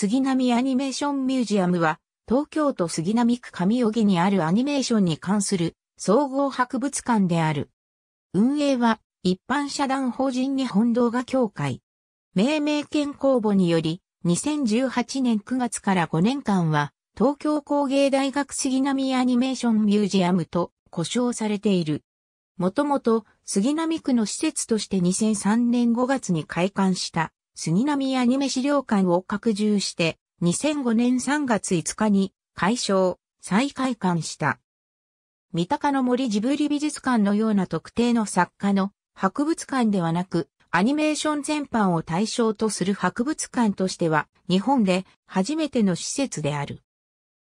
杉並アニメーションミュージアムは、東京都杉並区上荻にあるアニメーションに関する総合博物館である。運営は、一般社団法人日本動画協会。命名権公募により、2018年9月から5年間は、東京工芸大学杉並アニメーションミュージアムと呼称されている。もともと杉並区の施設として2003年5月に開館した杉並アニメ資料館を拡充して、2005年3月5日に、解消、再開館した。三鷹の森ジブリ美術館のような特定の作家の博物館ではなく、アニメーション全般を対象とする博物館としては、日本で初めての施設である。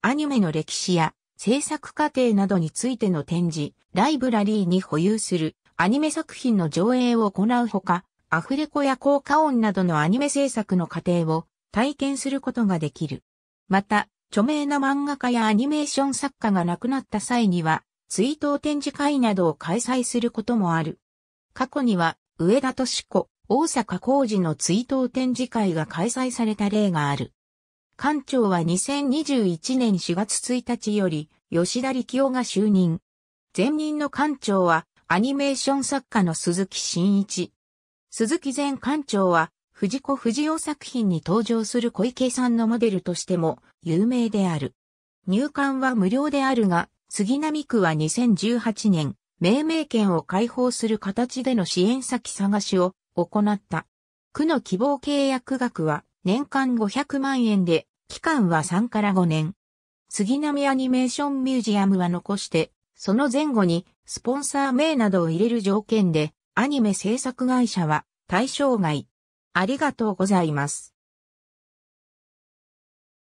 アニメの歴史や制作過程などについての展示、ライブラリーに保有するアニメ作品の上映を行うほか、アフレコや効果音などのアニメ制作の過程を体験することができる。また、著名な漫画家やアニメーション作家が亡くなった際には、追悼展示会などを開催することもある。過去には、上田敏子、大阪工事の追悼展示会が開催された例がある。館長は2021年4月1日より、吉田力夫が就任。前任の館長は、アニメーション作家の鈴木真一、鈴木前館長は、藤子不二雄作品に登場する小池さんのモデルとしても有名である。入館は無料であるが、杉並区は2018年、命名権を開放する形での支援先探しを行った。区の希望契約額は年間500万円で、期間は3から5年。杉並アニメーションミュージアムは残して、その前後にスポンサー名などを入れる条件で、アニメ制作会社は対象外。ありがとうございます。